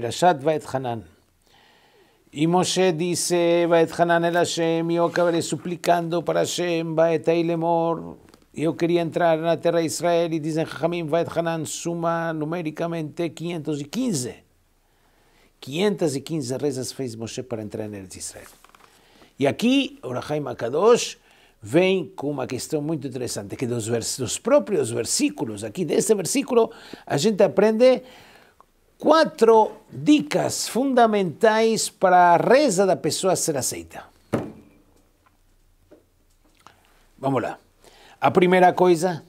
Perashat Vaet Hanan. Moshe disse, Vaet Hanan el Hashem, yo suplicando para Hashem, Vaet Ailemor. Yo entrar na Terra de Israel e dizem, Jamín Vaet suma numéricamente 515. 515 rezas fez Moshe para entrar na Terra de Israel. E aqui, Orahaim Akadosh vem com uma questão muito interessante, que dos, vers, dos próprios versículos, aqui desse versículo, a gente aprende quatro dicas fundamentais para a reza da pessoa ser aceita. Vamos lá. A primeira coisa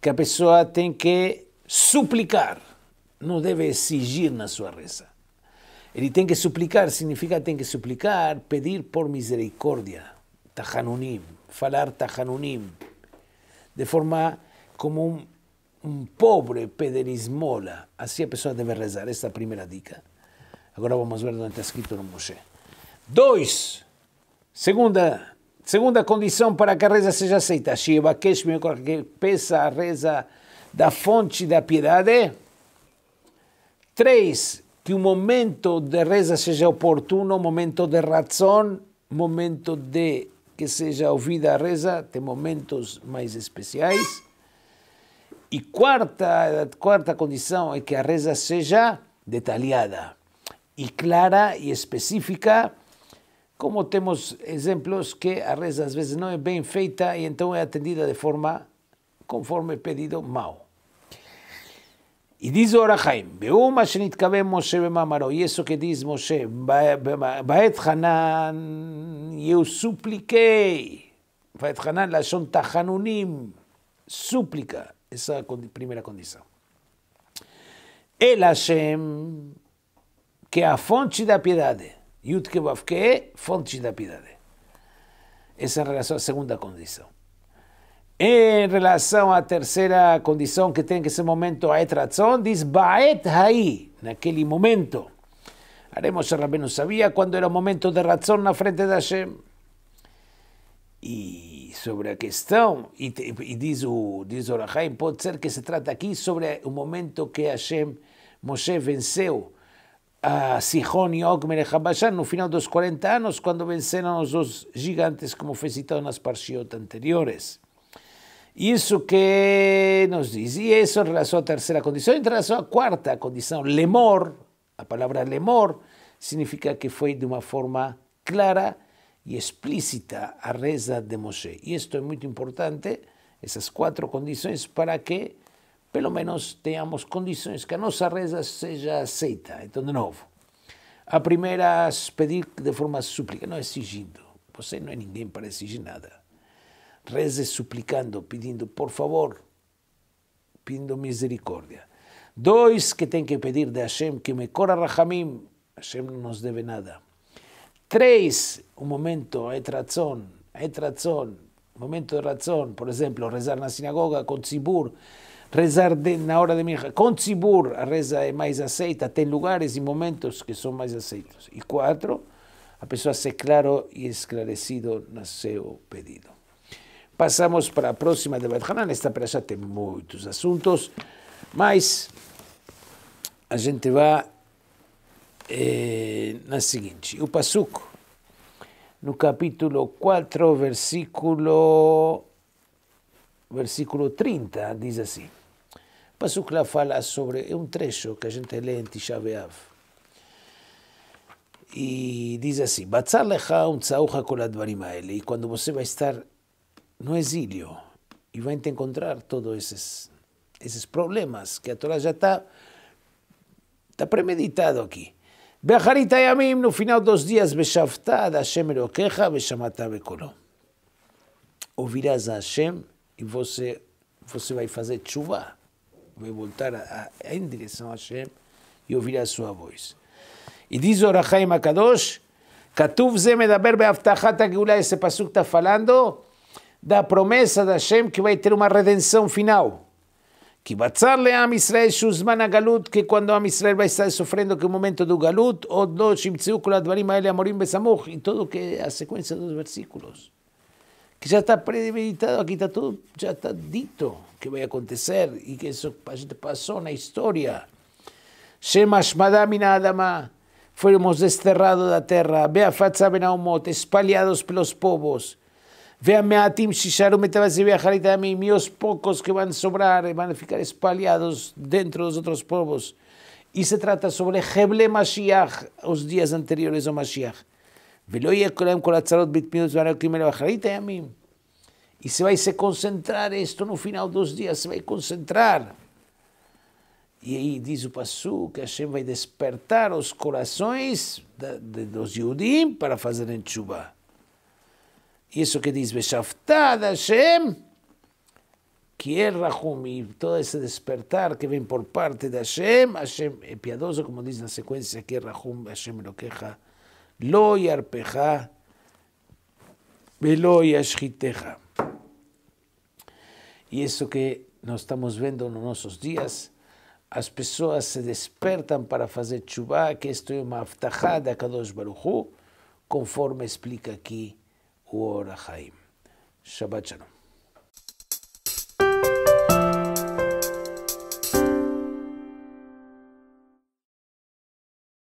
que a pessoa tem que suplicar, não deve exigir na sua reza. Ele tem que suplicar, significa tem que suplicar, pedir por misericórdia, tachanunim, falar tachanunim, de forma como um um pobre pedir esmola. Assim a pessoa deve rezar. Esta é a primeira dica. Agora vamos ver onde está escrito no Moshe. Dois. Segunda, segunda condição para que a reza seja aceita. Shivakesh, que peça a reza da fonte da piedade. Três. Que o momento de reza seja oportuno, momento de razão, momento de que seja ouvida a reza. Tem momentos mais especiais. E quarta, quarta condição é que a reza seja detalhada e clara e específica, como temos exemplos que a reza às vezes não é bem feita e então é atendida de forma conforme pedido mau. E diz o Orachaim, Beuma Shenitkabe Moshe e isso que diz Moshe, Baet Hanan, eu supliquei, Baet Hanan, Lashon Tachanunim, súplica, essa é a primeira condição. El Hashem, que é a fonte da piedade. Yudkevav, que é fonte da piedade. Essa é em relação à segunda condição. Em relação à terceira condição que tem que ser momento a etratzon, diz Baet Hai, naquele momento. Haremos Rabbeinu sabia quando era o momento de razão na frente da Hashem. E sobre a questão, e, e diz o diz Orahaim, pode ser que se trata aqui sobre o momento que Hashem, Moshe venceu a Sihon e Og Habashan no final dos 40 anos, quando venceram os dois gigantes, como foi citado nas parxiotas anteriores. Isso que nos diz, e isso em relação à terceira condição, em relação à quarta condição, lemor, a palavra lemor, significa que foi de uma forma clara, e explícita a reza de Moshe. E isto é muito importante, essas quatro condições, para que, pelo menos, tenhamos condições que a nossa reza seja aceita. Então, de novo, a primeira, pedir de forma súplica, não exigindo. Você eh, não é ninguém para exigir nada. Reze suplicando, pedindo, por favor, pedindo misericórdia. Dois, que tem que pedir de Hashem que me cora Rahamim. Hashem não nos deve nada Três, o momento é tração, é tração, momento de razão, por exemplo, rezar na sinagoga com tzibur, rezar de, na hora de minha com tzibur, a reza é mais aceita, tem lugares e momentos que são mais aceitos. E quatro, a pessoa ser claro e esclarecido no seu pedido. Passamos para a próxima de Hanan. Esta praça tem muitos assuntos, mas a gente vai é, na seguinte, o Passuco, no capítulo 4, versículo, versículo 30, diz assim, o Passuco lá fala sobre, é um trecho que a gente lê em Tisha B'Av, e diz assim, um advarim e quando você vai estar no exílio, e vai te encontrar todos esses, esses problemas, que a Torá já está tá premeditado aqui. באחרית הימים נופינה דוס דיאז בשבת עד השם אלוקיך ושמעת בקולו. הובילה זה השם, você vai fazer chuva, vai voltar em direção a Hashem e ouvir a sua voz. E diz o Rahaim Akadosh, כתוב זה מדבר בהבטחת הגאולה, esse פסוק está falando da promessa da Hashem que vai ter uma redenção final. Kibatzarle a Israel Shuzman Galut, que cuando a Israel va a estar sufriendo que un momento de Galut, o dos Advarim Aele Amorim Besamuch, y todo que a secuencia de los versículos. Que ya está premeditado, aquí está todo, ya está dito que va a acontecer y que eso pasó en la historia. Shemash Madamina Adama, fuimos desterrados de la tierra, Beafatza Benahumot, espaliados por los povos. vejam-me a Tim Shisharu Metavasi Viajar a mí, os poucos que vão sobrar, e vão ficar espalhados dentro dos outros povos. E se trata sobre Heble Mashiach, os dias anteriores ao Mashiach. E se vai se concentrar isto no final dos dias, se vai concentrar. E aí diz o Passu que Hashem vai despertar os corações de, dos Yudim para fazerem chuva. Y eso que dice, Beshaftad Hashem, er Rahum, y todo ese despertar que ven por parte de Hashem, Hashem es piadoso, como dice la secuencia, Kiel er Rahum, Hashem lo queja, Lo y Arpeja, Velo y Y eso que nos estamos viendo en nuestros días, las personas se despertan para hacer chubá, que esto es una aftajada a Kadosh Baruchu, conforme explica aquí הוא אור החיים. שבת שלום.